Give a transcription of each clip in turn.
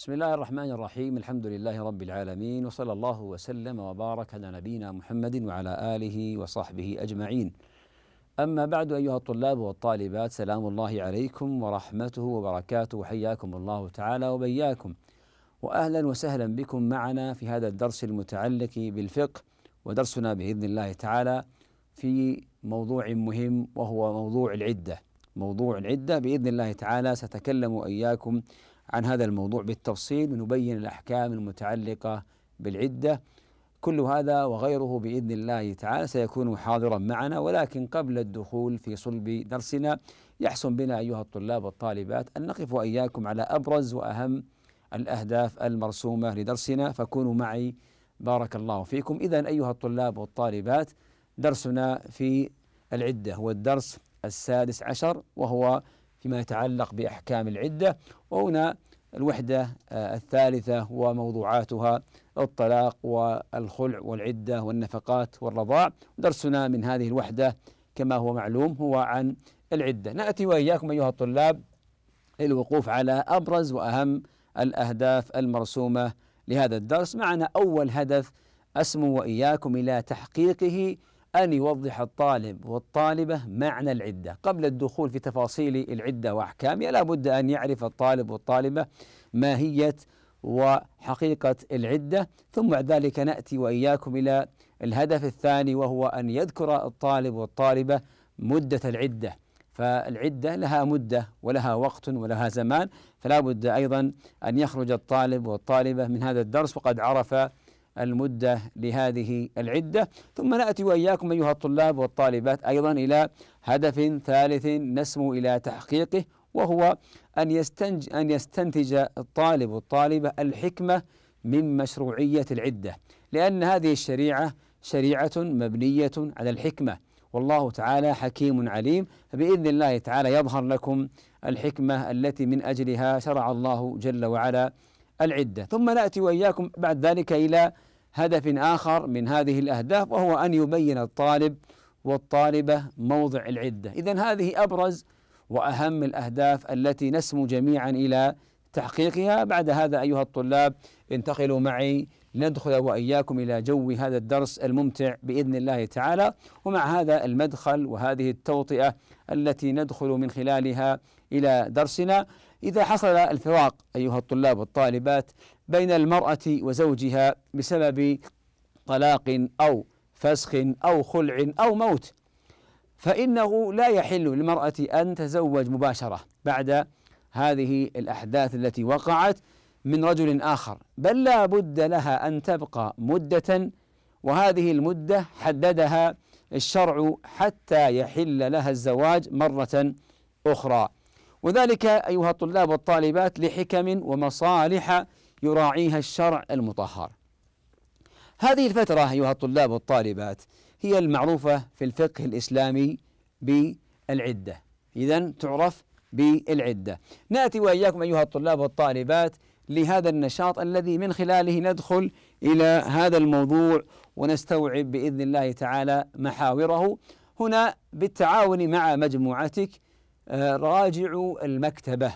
بسم الله الرحمن الرحيم الحمد لله رب العالمين وصلى الله وسلم وبارك على نبينا محمد وعلى اله وصحبه اجمعين اما بعد ايها الطلاب والطالبات سلام الله عليكم ورحمته وبركاته حياكم الله تعالى وبياكم واهلا وسهلا بكم معنا في هذا الدرس المتعلق بالفقه ودرسنا باذن الله تعالى في موضوع مهم وهو موضوع العده موضوع العده باذن الله تعالى ساتكلم واياكم عن هذا الموضوع بالتفصيل ونبين الأحكام المتعلقة بالعدة كل هذا وغيره بإذن الله تعالى سيكون حاضرا معنا ولكن قبل الدخول في صلب درسنا يحسن بنا أيها الطلاب والطالبات أن نقف وإياكم على أبرز وأهم الأهداف المرسومة لدرسنا فكونوا معي بارك الله فيكم إذا أيها الطلاب والطالبات درسنا في العدة هو الدرس السادس عشر وهو فيما يتعلق بأحكام العدة وهنا الوحدة آه، الثالثة وموضوعاتها الطلاق والخلع والعدة والنفقات والرضاع درسنا من هذه الوحدة كما هو معلوم هو عن العدة نأتي وإياكم أيها الطلاب الوقوف على أبرز وأهم الأهداف المرسومة لهذا الدرس معنا أول هدف أسمو وإياكم إلى تحقيقه أن يوضح الطالب والطالبة معنى العدة قبل الدخول في تفاصيل العدة وأحكامها لا بد أن يعرف الطالب والطالبة ماهية وحقيقة العدة ثم بعد ذلك نأتي وإياكم إلى الهدف الثاني وهو أن يذكر الطالب والطالبة مدة العدة فالعدة لها مدة ولها وقت ولها زمان فلا بد أيضا أن يخرج الطالب والطالبة من هذا الدرس وقد عرف المدة لهذه العدة ثم نأتي وإياكم أيها الطلاب والطالبات أيضا إلى هدف ثالث نسمو إلى تحقيقه وهو أن, يستنج أن يستنتج الطالب والطالبة الحكمة من مشروعية العدة لأن هذه الشريعة شريعة مبنية على الحكمة والله تعالى حكيم عليم فبإذن الله تعالى يظهر لكم الحكمة التي من أجلها شرع الله جل وعلا العدة ثم نأتي وإياكم بعد ذلك إلى هدف آخر من هذه الأهداف وهو أن يبين الطالب والطالبة موضع العدة إذا هذه أبرز وأهم الأهداف التي نسمو جميعا إلى تحقيقها بعد هذا أيها الطلاب انتقلوا معي لندخل وإياكم إلى جو هذا الدرس الممتع بإذن الله تعالى ومع هذا المدخل وهذه التوطئة التي ندخل من خلالها إلى درسنا إذا حصل الفراق أيها الطلاب والطالبات بين المرأة وزوجها بسبب طلاق أو فسخ أو خلع أو موت فإنه لا يحل للمرأة أن تزوج مباشرة بعد هذه الأحداث التي وقعت من رجل آخر بل لا بد لها أن تبقى مدة وهذه المدة حددها الشرع حتى يحل لها الزواج مرة أخرى وذلك أيها الطلاب والطالبات لحكم ومصالح يراعيها الشرع المطهر. هذه الفترة أيها الطلاب والطالبات هي المعروفة في الفقه الإسلامي بالعدة إذا تعرف بالعدة نأتي وإياكم أيها الطلاب والطالبات لهذا النشاط الذي من خلاله ندخل إلى هذا الموضوع ونستوعب بإذن الله تعالى محاوره هنا بالتعاون مع مجموعتك آه، راجعوا المكتبة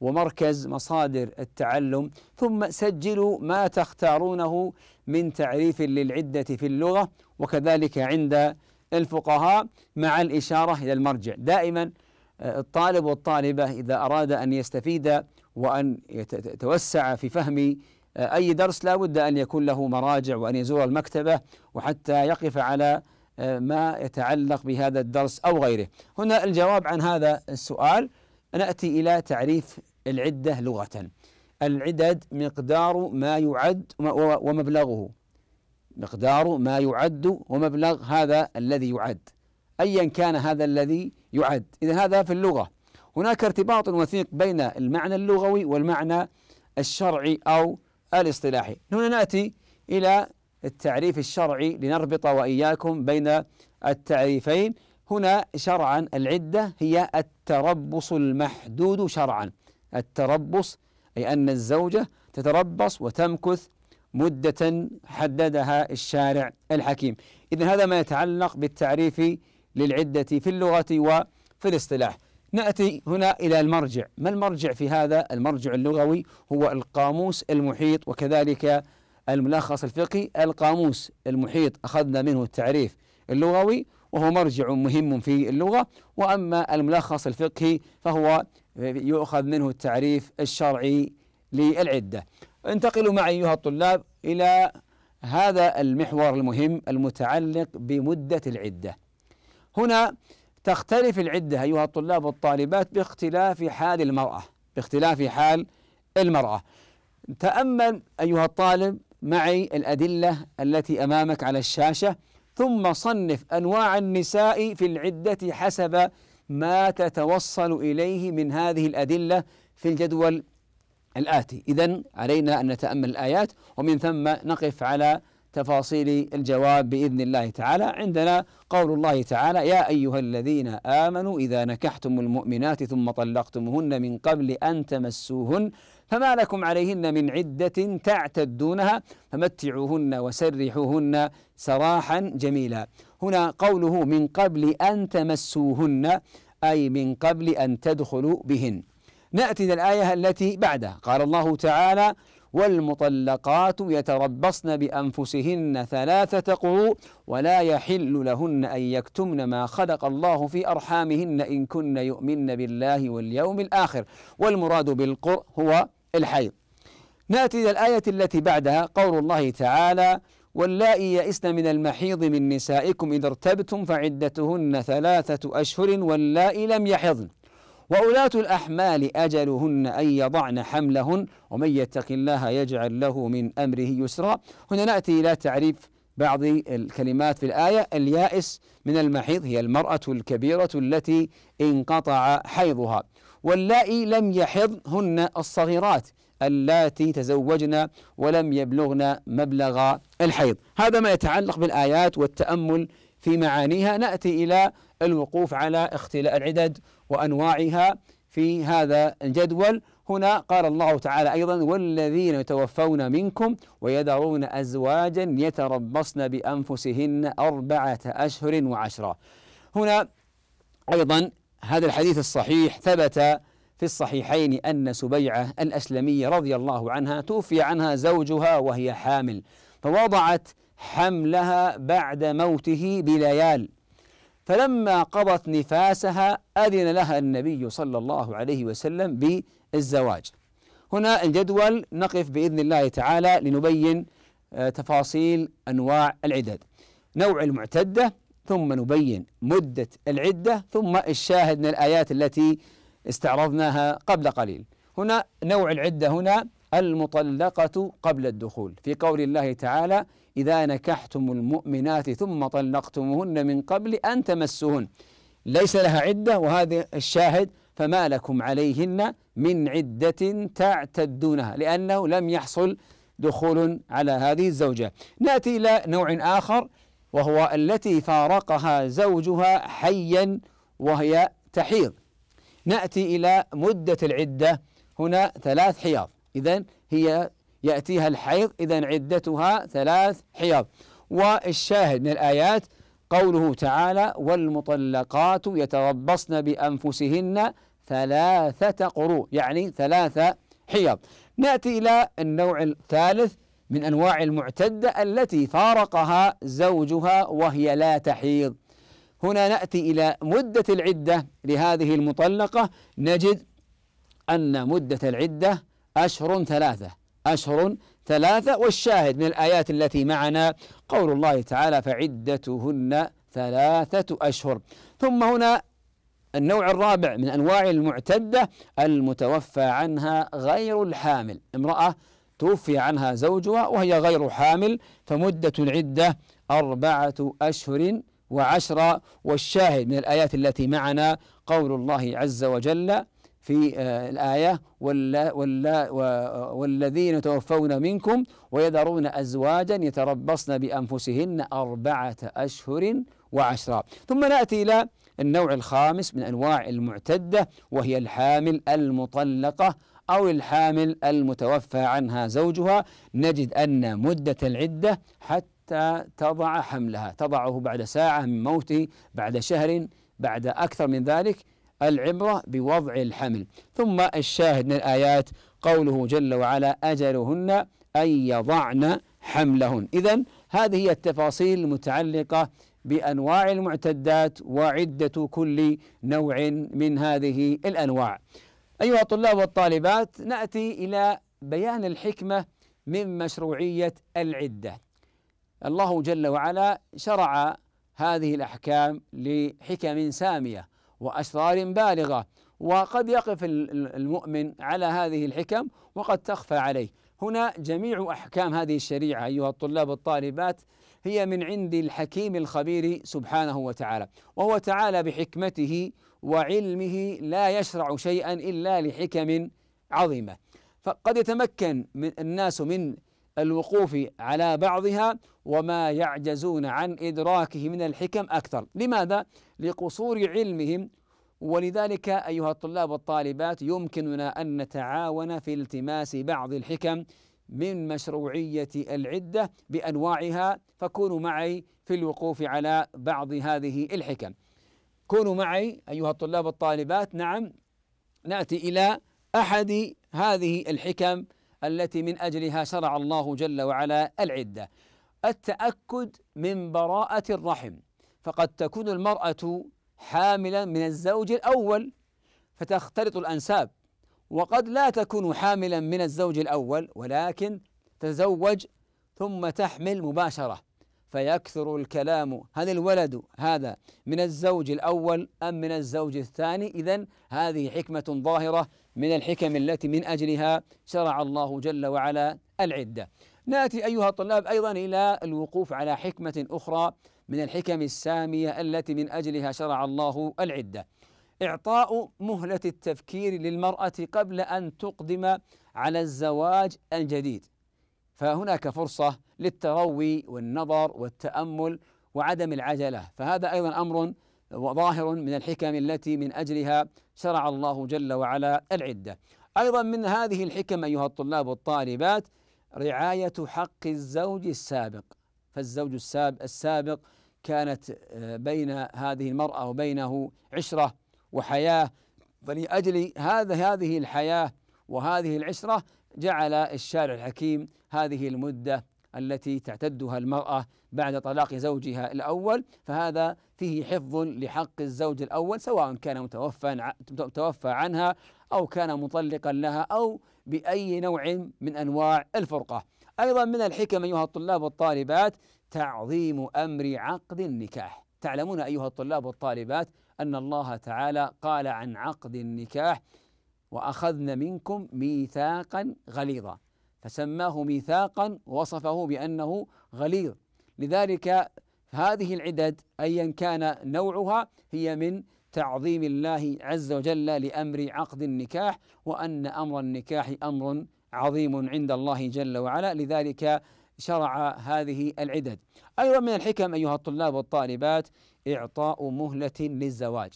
ومركز مصادر التعلم ثم سجلوا ما تختارونه من تعريف للعدة في اللغة وكذلك عند الفقهاء مع الإشارة إلى المرجع دائما آه، الطالب والطالبة إذا أراد أن يستفيد وأن يتوسع في فهم آه، أي درس لا بد أن يكون له مراجع وأن يزور المكتبة وحتى يقف على آه، ما يتعلق بهذا الدرس أو غيره هنا الجواب عن هذا السؤال نأتي إلى تعريف العدة لغة العدد مقدار ما يعد ومبلغه مقدار ما يعد ومبلغ هذا الذي يعد أيا كان هذا الذي يعد إذا هذا في اللغة هناك ارتباط وثيق بين المعنى اللغوي والمعنى الشرعي أو الاصطلاحي هنا نأتي إلى التعريف الشرعي لنربط وإياكم بين التعريفين هنا شرعا العدة هي التربص المحدود شرعا التربص أي أن الزوجة تتربص وتمكث مدة حددها الشارع الحكيم إذا هذا ما يتعلق بالتعريف للعدة في اللغة وفي الاصطلاح نأتي هنا إلى المرجع ما المرجع في هذا المرجع اللغوي هو القاموس المحيط وكذلك الملخص الفقهي القاموس المحيط أخذنا منه التعريف اللغوي وهو مرجع مهم في اللغة وأما الملخص الفقهي فهو يؤخذ منه التعريف الشرعي للعدة انتقلوا معي أيها الطلاب إلى هذا المحور المهم المتعلق بمدة العدة هنا تختلف العدة أيها الطلاب والطالبات باختلاف حال المرأة باختلاف حال المرأة تأمل أيها الطالب معي الأدلة التي أمامك على الشاشة ثم صنف انواع النساء في العده حسب ما تتوصل اليه من هذه الادله في الجدول الاتي اذا علينا ان نتامل الايات ومن ثم نقف على تفاصيل الجواب باذن الله تعالى عندنا قول الله تعالى يا ايها الذين امنوا اذا نكحتم المؤمنات ثم طلقتموهن من قبل ان تمسوهن فما لكم عليهن من عدة تعتدونها فمتعوهن وسرحوهن سراحا جميلا هنا قوله من قبل أن تمسوهن أي من قبل أن تدخلوا بهن نأتي إلى الآية التي بعدها قال الله تعالى والمطلقات يتربصن بأنفسهن ثلاثة قروء ولا يحل لهن أن يكتمن ما خلق الله في أرحامهن إن كن يؤمن بالله واليوم الآخر والمراد بالقرء هو الحيض ناتي الى الايه التي بعدها قول الله تعالى واللائي يئسن من المحيض من نسائكم اذا ارتبتم فعدتهن ثلاثه اشهر واللائي لم يحضن وأولاة الأحمال أجلهن أن يضعن حملهن ومن يتق الله يجعل له من أمره يسرا هنا نأتي إلى تعريف بعض الكلمات في الآية اليائس من المحيض هي المرأة الكبيرة التي انقطع حيضها واللائي لم يحضهن الصغيرات اللاتي تزوجن ولم يبلغن مبلغ الحيض هذا ما يتعلق بالآيات والتأمل في معانيها نأتي إلى الوقوف على اختلاء العدد وأنواعها في هذا الجدول هنا قال الله تعالى أيضا والذين يتوفون منكم ويذرون أزواجا يتربصن بأنفسهن أربعة أشهر وعشرة هنا أيضا هذا الحديث الصحيح ثبت في الصحيحين أن سبيعة الأسلمية رضي الله عنها توفي عنها زوجها وهي حامل فوضعت حملها بعد موته بليال فلما قضت نفاسها أذن لها النبي صلى الله عليه وسلم بالزواج هنا الجدول نقف بإذن الله تعالى لنبين آه، تفاصيل أنواع العدد نوع المعتدة ثم نبين مدة العدة ثم الشاهد من الآيات التي استعرضناها قبل قليل هنا نوع العدة هنا المطلقة قبل الدخول في قول الله تعالى إذا نكحتم المؤمنات ثم طلقتموهن من قبل أن تمسهن ليس لها عدة وهذا الشاهد فما لكم عليهن من عدة تعتدونها لأنه لم يحصل دخول على هذه الزوجة نأتي إلى نوع آخر وهو التي فارقها زوجها حيا وهي تحيض نأتي إلى مدة العدة هنا ثلاث حيض إذا هي يأتيها الحيض إذا عدتها ثلاث حيض والشاهد من الآيات قوله تعالى والمطلقات يتربصن بأنفسهن ثلاثة قروء يعني ثلاثة حيض نأتي إلى النوع الثالث من أنواع المعتدة التي فارقها زوجها وهي لا تحيض هنا نأتي إلى مدة العدة لهذه المطلقة نجد أن مدة العدة أشهر ثلاثة أشهر ثلاثة والشاهد من الآيات التي معنا قول الله تعالى فعدتهن ثلاثة أشهر ثم هنا النوع الرابع من أنواع المعتدة المتوفى عنها غير الحامل امرأة توفي عنها زوجها وهي غير حامل فمدة العدة أربعة أشهر وعشرة والشاهد من الآيات التي معنا قول الله عز وجل في آه، الآية والذين توفون منكم ويذرون أزواجا يتربصن بأنفسهن أربعة أشهر وعشرة ثم نأتي إلى النوع الخامس من أنواع المعتدة وهي الحامل المطلقة أو الحامل المتوفى عنها زوجها نجد أن مدة العدة حتى تضع حملها تضعه بعد ساعة من موته بعد شهر بعد أكثر من ذلك العبرة بوضع الحمل ثم الشاهد من الآيات قوله جل وعلا أجلهن أن يضعن حملهن إذا هذه هي التفاصيل المتعلقة بأنواع المعتدات وعدة كل نوع من هذه الأنواع أيها الطلاب والطالبات نأتي إلى بيان الحكمة من مشروعية العدة. الله جل وعلا شرع هذه الأحكام لحكم سامية وأسرار بالغة وقد يقف المؤمن على هذه الحكم وقد تخفى عليه. هنا جميع أحكام هذه الشريعة أيها الطلاب والطالبات هي من عند الحكيم الخبير سبحانه وتعالى، وهو تعالى بحكمته وعلمه لا يشرع شيئا الا لحكم عظيمه فقد يتمكن من الناس من الوقوف على بعضها وما يعجزون عن ادراكه من الحكم اكثر، لماذا؟ لقصور علمهم ولذلك ايها الطلاب والطالبات يمكننا ان نتعاون في التماس بعض الحكم من مشروعيه العده بانواعها فكونوا معي في الوقوف على بعض هذه الحكم. كونوا معي أيها الطلاب والطالبات نعم نأتي إلى أحد هذه الحكم التي من أجلها شرع الله جل وعلا العدة التأكد من براءة الرحم فقد تكون المرأة حاملا من الزوج الأول فتختلط الأنساب وقد لا تكون حاملا من الزوج الأول ولكن تتزوج ثم تحمل مباشرة فيكثر الكلام هل الولد هذا من الزوج الأول أم من الزوج الثاني إذا هذه حكمة ظاهرة من الحكم التي من أجلها شرع الله جل وعلا العدة ناتي أيها الطلاب أيضا إلى الوقوف على حكمة أخرى من الحكم السامية التي من أجلها شرع الله العدة إعطاء مهلة التفكير للمرأة قبل أن تقدم على الزواج الجديد فهناك فرصة للتروي والنظر والتأمل وعدم العجلة فهذا أيضا أمر ظاهر من الحكم التي من أجلها شرع الله جل وعلا العدة أيضا من هذه الحكم أيها الطلاب والطالبات رعاية حق الزوج السابق فالزوج السابق كانت آه، بين هذه المرأة وبينه عشرة وحياة فلأجل هذا هذه الحياة وهذه العشرة جعل الشارع الحكيم هذه المدة التي تعتدها المرأة بعد طلاق زوجها الأول فهذا فيه حفظ لحق الزوج الأول سواء كان متوفى متوفى عنها أو كان مطلقا لها أو بأي نوع من أنواع الفرقة أيضا من الحكم أيها الطلاب والطالبات تعظيم أمر عقد النكاح تعلمون أيها الطلاب والطالبات أن الله تعالى قال عن عقد النكاح واخذنا منكم ميثاقا غليظا فسماه ميثاقا ووصفه بانه غليظ لذلك هذه العدد ايا كان نوعها هي من تعظيم الله عز وجل لامر عقد النكاح وان امر النكاح امر عظيم عند الله جل وعلا لذلك شرع هذه العدد. ايضا من الحكم ايها الطلاب والطالبات اعطاء مهله للزواج.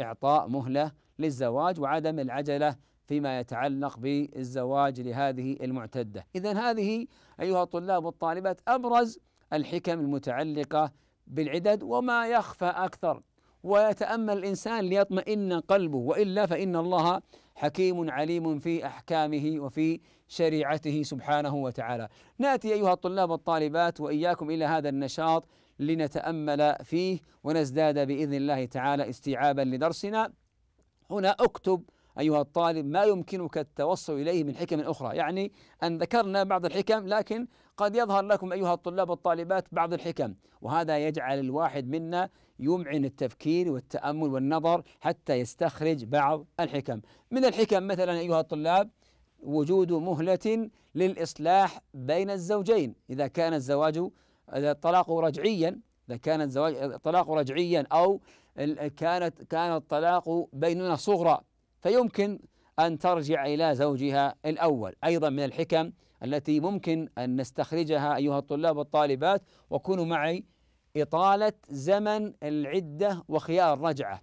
اعطاء مهله للزواج وعدم العجلة فيما يتعلق بالزواج لهذه المعتدة إذا هذه أيها الطلاب والطالبات أبرز الحكم المتعلقة بالعدد وما يخفى أكثر ويتأمل الإنسان ليطمئن قلبه وإلا فإن الله حكيم عليم في أحكامه وفي شريعته سبحانه وتعالى نأتي أيها الطلاب والطالبات وإياكم إلى هذا النشاط لنتأمل فيه ونزداد بإذن الله تعالى استيعابا لدرسنا هنا اكتب أيها الطالب ما يمكنك التوصل إليه من حكم أخرى يعني أن ذكرنا بعض الحكم لكن قد يظهر لكم أيها الطلاب والطالبات بعض الحكم وهذا يجعل الواحد منا يمعن التفكير والتأمل والنظر حتى يستخرج بعض الحكم من الحكم مثلا أيها الطلاب وجود مهلة للإصلاح بين الزوجين إذا كان الزواج إذا الطلاق رجعيا إذا كان الزواج الطلاق رجعيا أو كانت كان الطلاق بيننا صغرى فيمكن أن ترجع إلى زوجها الأول أيضا من الحكم التي ممكن أن نستخرجها أيها الطلاب والطالبات وكونوا معي إطالة زمن العدة وخيار الرجعة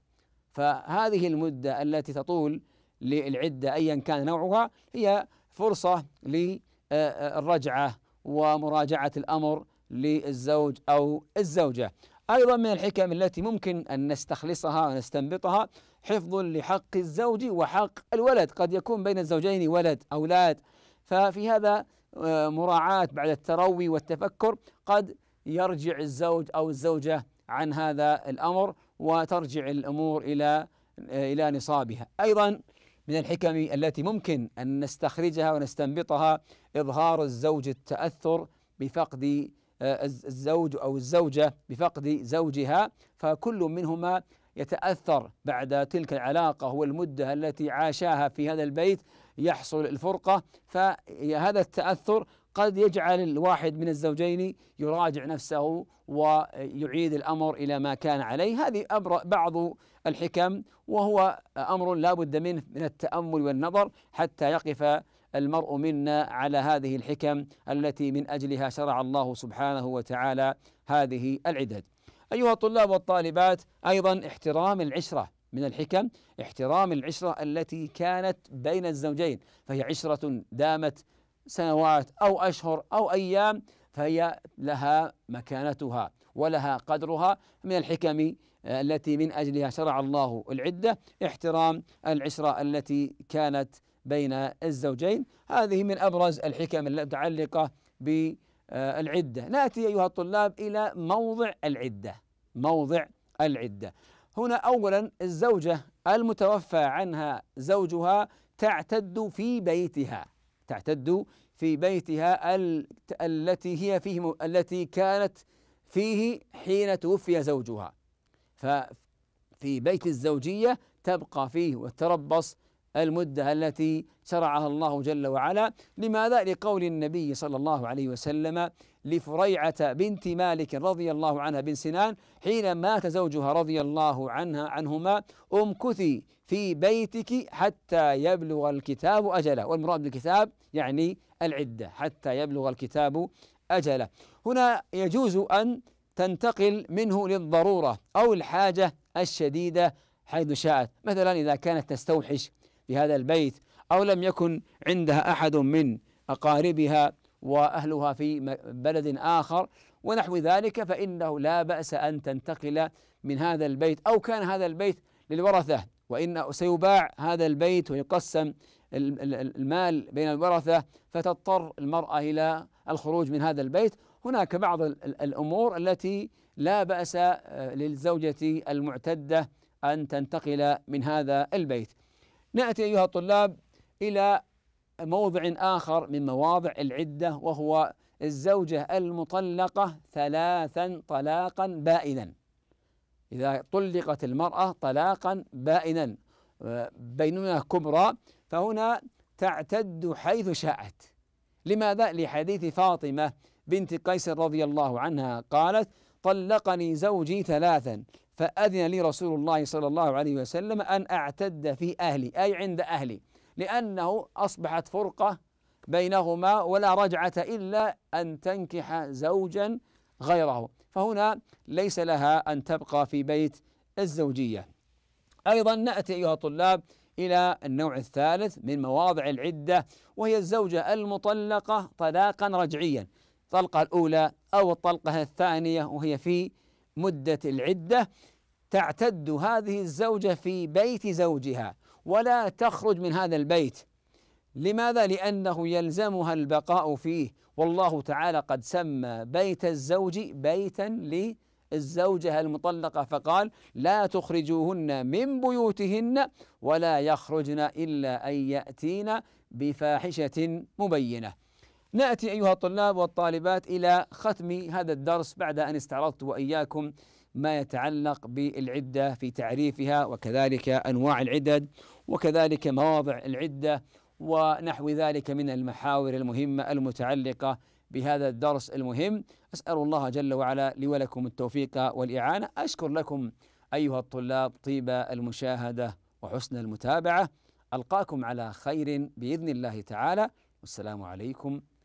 فهذه المدة التي تطول للعدة أيا كان نوعها هي فرصة للرجعة ومراجعة الأمر للزوج أو الزوجة أيضا من الحكم التي ممكن أن نستخلصها ونستنبطها حفظ لحق الزوج وحق الولد قد يكون بين الزوجين ولد أولاد ففي هذا آه، مراعاة بعد التروي والتفكر قد يرجع الزوج أو الزوجة عن هذا الأمر وترجع الأمور إلى آه، إلى نصابها أيضا من الحكم التي ممكن أن نستخرجها ونستنبطها إظهار الزوج التأثر بفقد آه، الزوج أو الزوجة بفقد زوجها فكل منهما يتأثر بعد تلك العلاقة والمدة التي عاشاها في هذا البيت يحصل الفرقة فهذا التأثر قد يجعل الواحد من الزوجين يراجع نفسه ويعيد الامر الى ما كان عليه هذه بعض الحكم وهو امر لا بد منه من التامل والنظر حتى يقف المرء منا على هذه الحكم التي من اجلها شرع الله سبحانه وتعالى هذه العدد. ايها الطلاب والطالبات ايضا احترام العشره من الحكم احترام العشره التي كانت بين الزوجين فهي عشره دامت سنوات او اشهر او ايام فهي لها مكانتها ولها قدرها من الحكم آه، التي من اجلها شرع الله العده احترام العشره التي كانت بين الزوجين هذه من ابرز الحكم المتعلقه بالعده ناتي ايها الطلاب الى موضع العده موضع العده هنا اولا الزوجه المتوفى عنها زوجها تعتد في بيتها تعتد في بيتها التي هي فيه التي كانت فيه حين توفي زوجها ففي بيت الزوجيه تبقى فيه وتربص المده التي شرعها الله جل وعلا لماذا لقول النبي صلى الله عليه وسلم لفريعه بنت مالك رضي الله عنها بن سنان حين مات زوجها رضي الله عنها عنهما امكثي في بيتك حتى يبلغ الكتاب اجله والمراد بالكتاب يعني العده حتى يبلغ الكتاب اجله هنا يجوز ان تنتقل منه للضروره او الحاجه الشديده حيث شاءت مثلا إذا كانت تستوحش في هذا البيت أو لم يكن عندها أحد من أقاربها وأهلها في بلد آخر ونحو ذلك فإنه لا بأس أن تنتقل من هذا البيت أو كان هذا البيت للورثة وإن سيباع هذا البيت ويقسم المال بين الورثة فتضطر المرأة إلى الخروج من هذا البيت هناك بعض الأمور التي لا بأس آه، للزوجة المعتدة أن تنتقل من هذا البيت ناتي ايها الطلاب الى موضع اخر من مواضع العده وهو الزوجه المطلقه ثلاثا طلاقا بائنا اذا طلقت المراه طلاقا بائنا آه، بينونه كبرى فهنا تعتد حيث شاءت لماذا؟ لحديث فاطمه بنت قيس رضي الله عنها قالت طلقني زوجي ثلاثا فأذن لي رسول الله صلى الله عليه وسلم أن أعتد في أهلي أي عند أهلي لأنه أصبحت فرقة بينهما ولا رجعة إلا أن تنكح زوجا غيره فهنا ليس لها أن تبقى في بيت الزوجية أيضا نأتي أيها الطلاب إلى النوع الثالث من مواضع العدة وهي الزوجة المطلقة طلاقا رجعيا الطلقة الأولى أو الطلقة الثانية وهي في مدة العدة تعتد هذه الزوجة في بيت زوجها ولا تخرج من هذا البيت لماذا؟ لأنه يلزمها البقاء فيه والله تعالى قد سمى بيت الزوج بيتا للزوجة المطلقة فقال لا تخرجوهن من بيوتهن ولا يخرجن إلا أن يأتين بفاحشة مبينة ناتي ايها الطلاب والطالبات الى ختم هذا الدرس بعد ان استعرضت واياكم ما يتعلق بالعده في تعريفها وكذلك انواع العدد وكذلك مواضع العده ونحو ذلك من المحاور المهمه المتعلقه بهذا الدرس المهم اسال الله جل وعلا لي ولكم التوفيق والاعانه اشكر لكم ايها الطلاب طيب المشاهده وحسن المتابعه القاكم على خير باذن الله تعالى والسلام عليكم